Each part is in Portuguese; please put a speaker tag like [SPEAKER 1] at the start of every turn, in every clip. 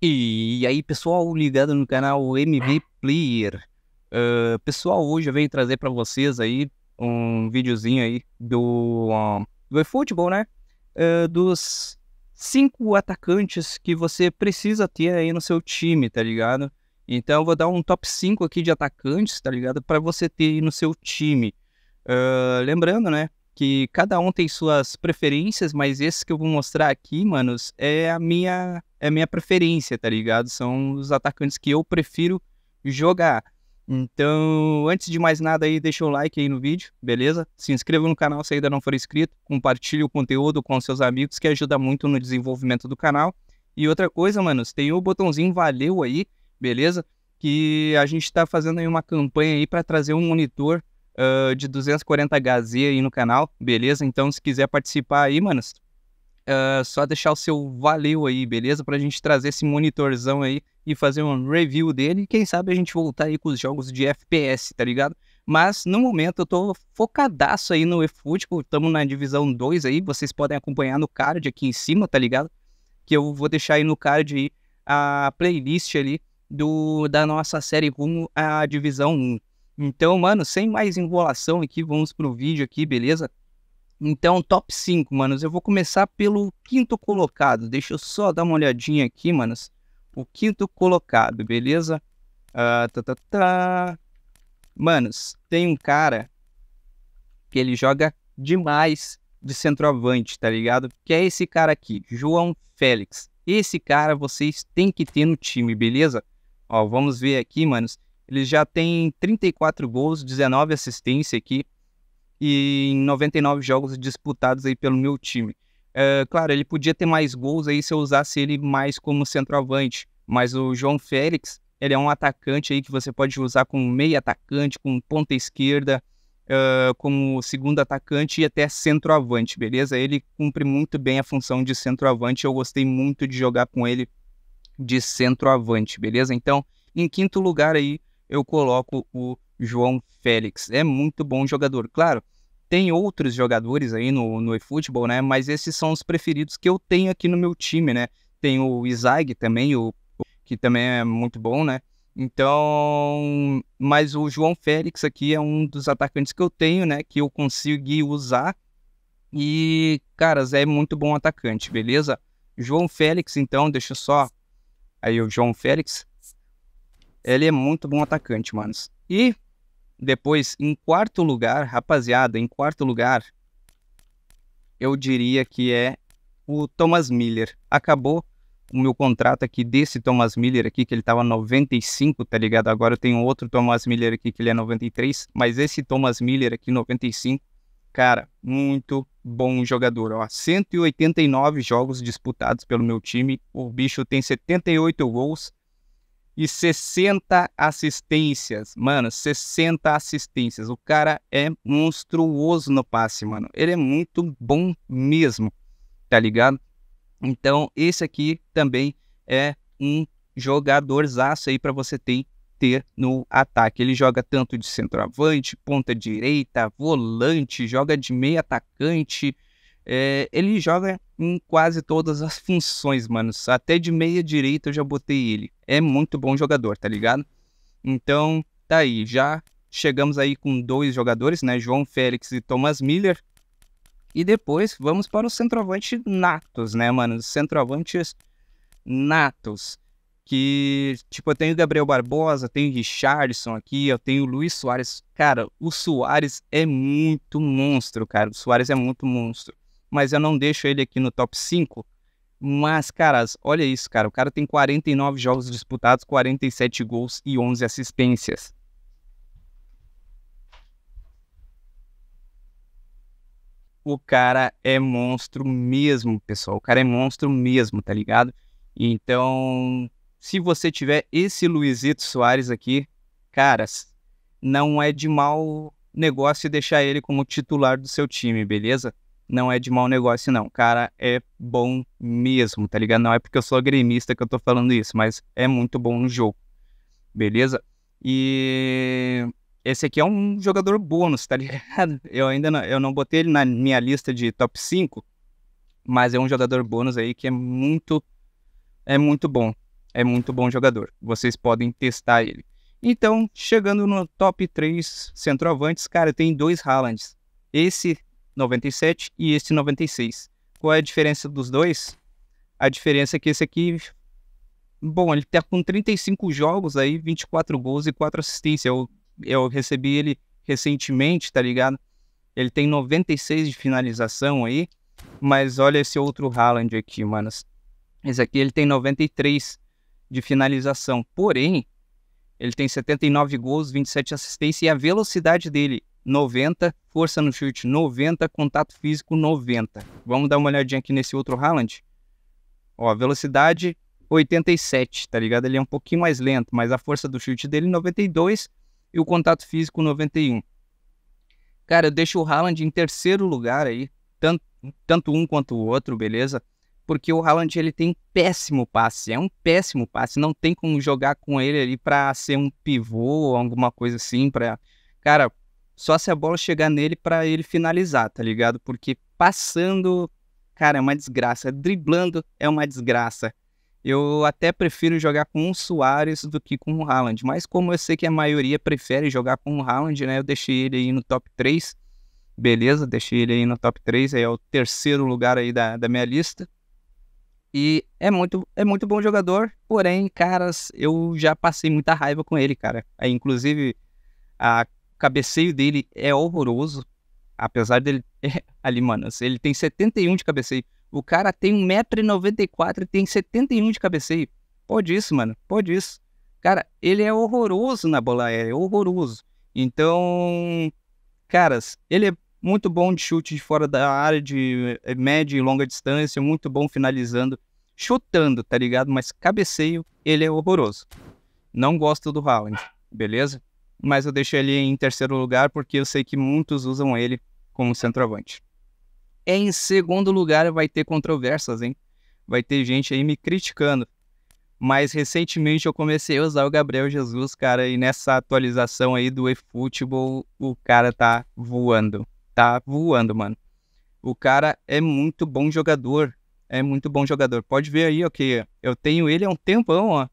[SPEAKER 1] E aí, pessoal ligado no canal MB Player. Uh, pessoal, hoje eu venho trazer para vocês aí um videozinho aí do, do eFootball, né? Uh, dos cinco atacantes que você precisa ter aí no seu time, tá ligado? Então eu vou dar um top 5 aqui de atacantes, tá ligado? Para você ter aí no seu time. Uh, lembrando, né? que cada um tem suas preferências, mas esse que eu vou mostrar aqui, manos, é a minha é a minha preferência, tá ligado? São os atacantes que eu prefiro jogar. Então, antes de mais nada aí, deixa o like aí no vídeo, beleza? Se inscreva no canal se ainda não for inscrito, compartilhe o conteúdo com seus amigos que ajuda muito no desenvolvimento do canal. E outra coisa, manos, tem o botãozinho valeu aí, beleza? Que a gente tá fazendo aí uma campanha aí para trazer um monitor uh, de 240Hz aí no canal, beleza? Então, se quiser participar aí, manos, uh, ah, só deixar o seu valeu aí, beleza? Pra gente trazer esse monitorzão aí e fazer um review dele. E quem sabe a gente voltar aí com os jogos de FPS, tá ligado? Mas no momento eu tô focadaço aí no eFootball, estamos na divisão 2 aí, vocês podem acompanhar no card aqui em cima, tá ligado? Que eu vou deixar aí no card aí a playlist ali do, da nossa série rumo à divisão 1, então, mano, sem mais enrolação aqui, vamos pro vídeo aqui, beleza? Então, top 5, manos. Eu vou começar pelo quinto colocado. Deixa eu só dar uma olhadinha aqui, manos. O quinto colocado, beleza? Uh, tá, tá, tá. Manos, tem um cara que ele joga demais de centroavante, tá ligado? Que é esse cara aqui, João Félix. Esse cara vocês têm que ter no time, beleza? Ó, vamos ver aqui, manos. Ele já tem 34 gols, 19 assistências aqui e em 99 jogos disputados aí pelo meu time. É, claro, ele podia ter mais gols aí se eu usasse ele mais como centroavante, mas o João Félix, ele é um atacante aí que você pode usar como meio atacante, com ponta esquerda, Uh, como segundo atacante e até centroavante, beleza? Ele cumpre muito bem a função de centroavante. Eu gostei muito de jogar com ele de centroavante, beleza? Então, em quinto lugar aí, eu coloco o João Félix. É muito bom jogador. Claro, tem outros jogadores aí no, no eFootball, né? Mas esses são os preferidos que eu tenho aqui no meu time, né? Tem o Isaac também, o, que também é muito bom, né? Então, mas o João Félix aqui é um dos atacantes que eu tenho, né? Que eu consegui usar. E, caras, é muito bom atacante, beleza? João Félix, então, deixa só. Aí o João Félix. Ele é muito bom atacante, manos. E depois, em quarto lugar, rapaziada, em quarto lugar, eu diria que é o Thomas Miller. Acabou o meu contrato aqui desse Thomas Miller aqui, que ele tava 95, tá ligado? Agora eu tenho outro Thomas Miller aqui que ele é 93, mas esse Thomas Miller aqui 95, cara, muito bom jogador, ó. 189 jogos disputados pelo meu time, o bicho tem 78 gols e 60 assistências. Mano, 60 assistências. O cara é monstruoso no passe, mano. Ele é muito bom mesmo, tá ligado? Então, esse aqui também é um jogadorzaço aí para você ter, ter no ataque. Ele joga tanto de centroavante, ponta direita, volante, joga de meio atacante. É, ele joga em quase todas as funções, mano. Até de meia direita eu já botei ele é muito bom jogador, tá ligado? Então, tá aí, já chegamos aí com dois jogadores, né? João Félix e Thomas Miller. E depois vamos para o centroavante natos, né, mano? Os centroavantes natos. Que, tipo, eu tenho Gabriel Barbosa, tenho Richardson aqui, eu tenho Luiz Soares. Cara, o Soares é muito monstro, cara. O Soares é muito monstro. Mas eu não deixo ele aqui no top 5 mas, caras, olha isso, cara. O cara tem 49 jogos disputados, 47 gols e 11 assistências. O cara é monstro mesmo, pessoal. O cara é monstro mesmo, tá ligado? Então, se você tiver esse Luizito Soares aqui, caras, não é de mau negócio deixar ele como titular do seu time, beleza? não é de mau negócio, não. Cara, é bom mesmo, tá ligado? Não é porque eu sou gremista que eu tô falando isso, mas é muito bom no jogo. Beleza? E esse aqui é um jogador bônus, tá ligado? Eu ainda não, eu não botei ele na minha lista de top 5, mas é um jogador bônus aí que é muito é muito bom. É muito bom jogador. Vocês podem testar ele. Então, chegando no top 3 centroavantes, cara, tem dois Haalands. Esse 97 e esse 96. Qual é a diferença dos dois? A diferença é que esse aqui, bom, ele tá com 35 jogos aí, 24 gols e 4 assistências. Eu, eu recebi ele recentemente, tá ligado? Ele tem 96 de finalização aí, mas olha esse outro Haaland aqui, manos. Esse aqui ele tem 93 de finalização, porém, ele tem 79 gols, 27 assistências e a velocidade dele, 90 força no chute 90, contato físico 90. Vamos dar uma olhadinha aqui nesse outro Haaland. Ó, velocidade 87, tá ligado? Ele é um pouquinho mais lento, mas a força do chute dele 92 é e o contato físico 91. Cara, eu deixo o Haaland em terceiro lugar aí, tanto, tanto um quanto o outro, beleza? Porque o Haaland ele tem péssimo passe, é um péssimo passe, não tem como jogar com ele ali para ser um pivô ou alguma coisa assim, para cara, só se a bola chegar nele para ele finalizar, tá ligado? Porque passando, cara, é uma desgraça. Driblando é uma desgraça. Eu até prefiro jogar com o Soares do que com o Haaland, mas como eu sei que a maioria prefere jogar com o Haaland, né? Eu deixei ele aí no top 3. Beleza, deixei ele aí no top 3, aí é o terceiro lugar aí da, da minha lista. E é muito, é muito bom jogador, porém, caras, eu já passei muita raiva com ele, cara. Aí, inclusive, a cabeceio dele é horroroso. Apesar dele. ali, mano, assim, ele tem 71 de cabeceio. O cara tem 1,94m e tem 71 de cabeceio. Pode isso, mano. Pode isso. Cara, ele é horroroso na bola aérea. É horroroso. Então. Caras, ele é muito bom de chute de fora da área, de eh, média e longa distância. Muito bom finalizando. Chutando, tá ligado? Mas cabeceio, ele é horroroso. Não gosto do Haaland, beleza? mas eu deixei ele em terceiro lugar porque eu sei que muitos usam ele como centroavante. É, em segundo lugar, vai ter controvérsias, hein? Vai ter gente aí me criticando. Mas recentemente eu comecei a usar o Gabriel Jesus, cara, e nessa atualização aí do eFootball, o cara tá voando. Tá voando, mano. O cara é muito bom jogador. É muito bom jogador. Pode ver aí, ok. Eu tenho ele há um tempão, ó.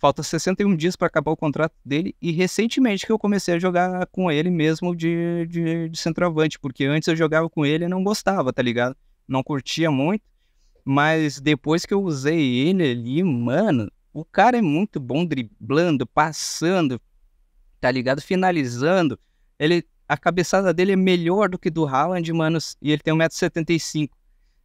[SPEAKER 1] Falta 61 dias para acabar o contrato dele e recentemente que eu comecei a jogar com ele mesmo de, de, de centroavante, porque antes eu jogava com ele e não gostava, tá ligado? Não curtia muito, mas depois que eu usei ele ali, mano, o cara é muito bom driblando, passando, tá ligado? Finalizando. Ele, a cabeçada dele é melhor do que do Haaland, mano, e ele tem 1,75m.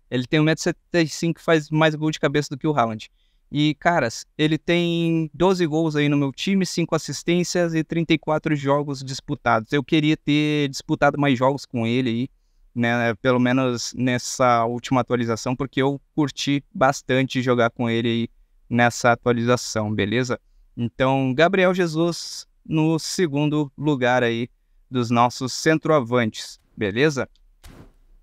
[SPEAKER 1] Ele tem 1,75m e faz mais gol de cabeça do que o Haaland. E, caras, ele tem 12 gols aí no meu time, 5 assistências e 34 jogos disputados. Eu queria ter disputado mais jogos com ele aí, né? Pelo menos nessa última atualização, porque eu curti bastante jogar com ele aí nessa atualização, beleza? Então, Gabriel Jesus no segundo lugar aí dos nossos centroavantes, beleza?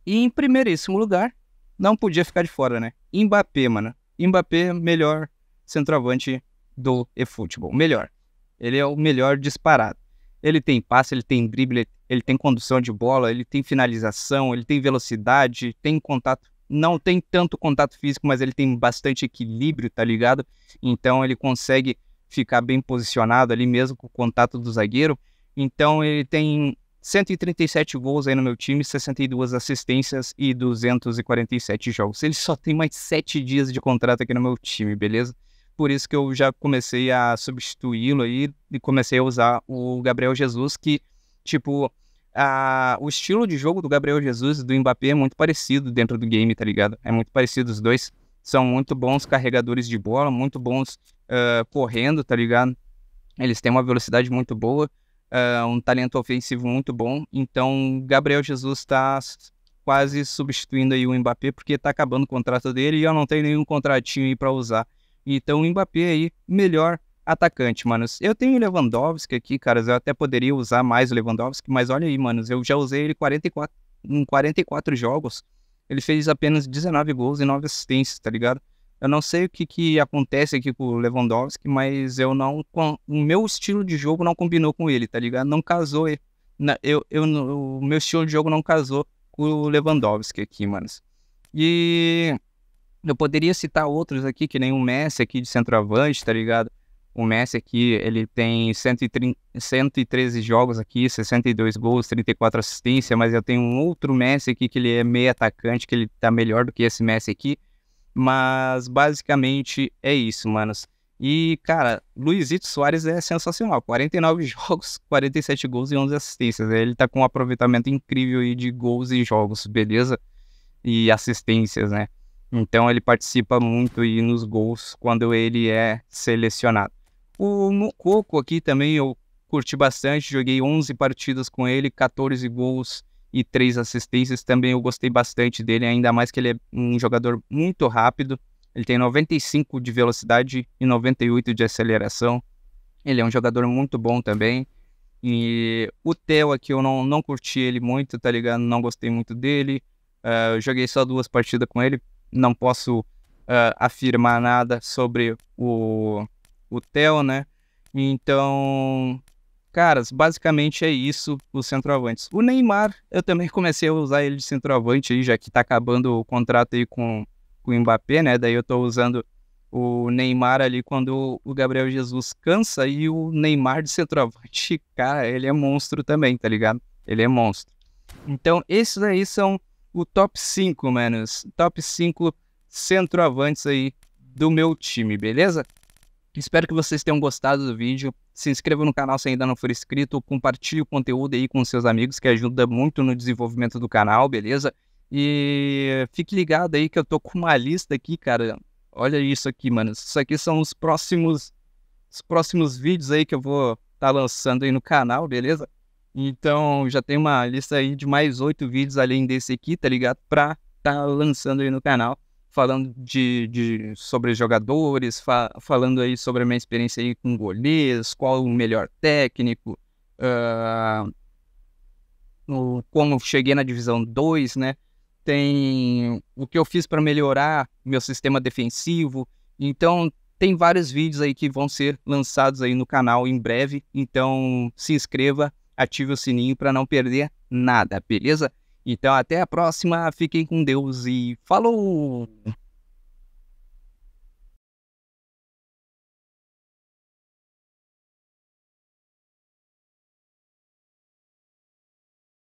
[SPEAKER 1] E em primeiríssimo lugar, não podia ficar de fora, né? Mbappé, mano. Mbappé, melhor centroavante do eFootball. Melhor. Ele é o melhor disparado. Ele tem passe, ele tem drible, ele tem condução de bola, ele tem finalização, ele tem velocidade, tem contato. Não tem tanto contato físico, mas ele tem bastante equilíbrio, tá ligado? Então ele consegue ficar bem posicionado ali mesmo com o contato do zagueiro. Então ele tem 137 gols aí no meu time, 62 assistências e 247 jogos. Ele só tem mais 7 dias de contrato aqui no meu time, beleza? Por isso que eu já comecei a substituí-lo aí e comecei a usar o Gabriel Jesus, que, tipo, a... o estilo de jogo do Gabriel Jesus e do Mbappé é muito parecido dentro do game, tá ligado? É muito parecido os dois. São muito bons carregadores de bola, muito bons uh, correndo, tá ligado? Eles têm uma velocidade muito boa ah, um talento ofensivo muito bom. Então, Gabriel Jesus está quase substituindo aí o Mbappé, porque está acabando o contrato dele e eu não tenho nenhum contratinho aí para usar. Então, o Mbappé aí, melhor atacante, manos. Eu tenho o Lewandowski aqui, caras. Eu até poderia usar mais o Lewandowski, mas olha aí, manos. Eu já usei ele 44, em 44 jogos. Ele fez apenas 19 gols e 9 assistências, tá ligado? Eu não sei o que, que acontece aqui com o Lewandowski, mas eu não. Com, o meu estilo de jogo não combinou com ele, tá ligado? Não casou. Eu, eu, o meu estilo de jogo não casou com o Lewandowski aqui, mano. E eu poderia citar outros aqui, que nem o Messi aqui de centroavante, tá ligado? O Messi aqui, ele tem 130, 113 jogos aqui, 62 gols, 34 assistências, mas eu tenho um outro Messi aqui que ele é meio atacante, que ele tá melhor do que esse Messi aqui, mas basicamente é isso, manos. E, cara, Luizito Soares é sensacional. 49 jogos, 47 gols e 11 assistências. Ele tá com um aproveitamento incrível aí de gols e jogos, beleza? E assistências, né? Então ele participa muito aí nos gols quando ele é selecionado. O Mococo aqui também eu curti bastante, joguei 11 partidas com ele, 14 gols e três assistências. Também eu gostei bastante dele, ainda mais que ele é um jogador muito rápido. Ele tem 95 de velocidade e 98 de aceleração. Ele é um jogador muito bom também. E o Theo aqui eu não, não curti ele muito, tá ligado? Não gostei muito dele. Uh, joguei só duas partidas com ele. Não posso uh, afirmar nada sobre o, o Theo, né? Então, Caras, basicamente é isso, os centroavantes. O Neymar, eu também comecei a usar ele de centroavante aí, já que tá acabando o contrato aí com, com o Mbappé, né? Daí eu tô usando o Neymar ali quando o Gabriel Jesus cansa e o Neymar de centroavante, cara, ele é monstro também, tá ligado? Ele é monstro. Então, esses aí são o top 5, menos, Top 5 centroavantes aí do meu time, beleza? Espero que vocês tenham gostado do vídeo. Se inscreva no canal se ainda não for inscrito. Compartilhe o conteúdo aí com seus amigos, que ajuda muito no desenvolvimento do canal, beleza? E fique ligado aí que eu tô com uma lista aqui, cara. Olha isso aqui, mano. Isso aqui são os próximos, os próximos vídeos aí que eu vou estar tá lançando aí no canal, beleza? Então já tem uma lista aí de mais oito vídeos além desse aqui, tá ligado? Pra tá lançando aí no canal falando de, de sobre jogadores, fa falando aí sobre a minha experiência aí com goleiros, qual o melhor técnico, uh, o, como cheguei na divisão 2, né? Tem o que eu fiz para melhorar meu sistema defensivo. Então, tem vários vídeos aí que vão ser lançados aí no canal em breve. Então, se inscreva, ative o sininho para não perder nada, beleza? Então, até a próxima. Fiquem com Deus e falou!